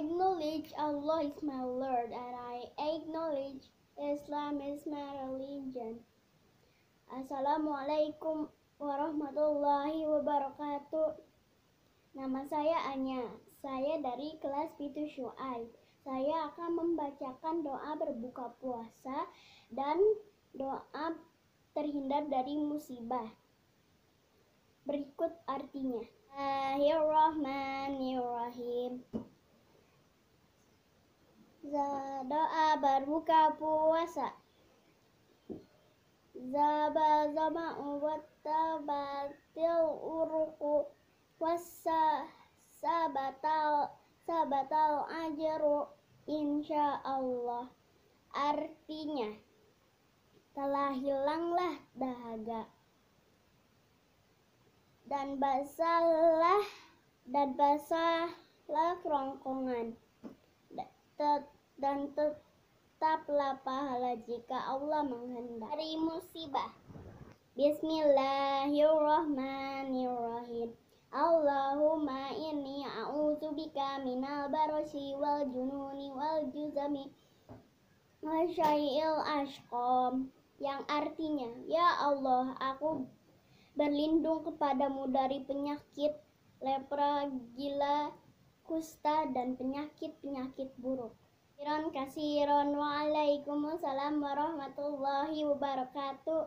acknowledge Allah is my Lord and I acknowledge Islam is my religion. Assalamualaikum warahmatullahi wabarakatuh. Nama saya Anya. Saya dari kelas Pitu Shu'ai. Saya akan membacakan doa berbuka puasa dan doa terhindar dari musibah. Berikut artinya. Ya za doa berbuka puasa Zaba zama ba til uruku wasa sabatal sabatal ajaru insya Allah artinya telah hilanglah dahaga dan basahlah dan basahlah kerongkongan dan tetaplah pahala jika Allah menghendaki. Dari musibah. Bismillahirrahmanirrahim. Allahumma inni a'udzubika minal barasi wal jununi wal juzami wal ashqam yang artinya ya Allah aku berlindung kepadamu dari penyakit lepra gila kusta, dan penyakit-penyakit buruk. Kasiron kasiron. Waalaikumsalam warahmatullahi wabarakatuh.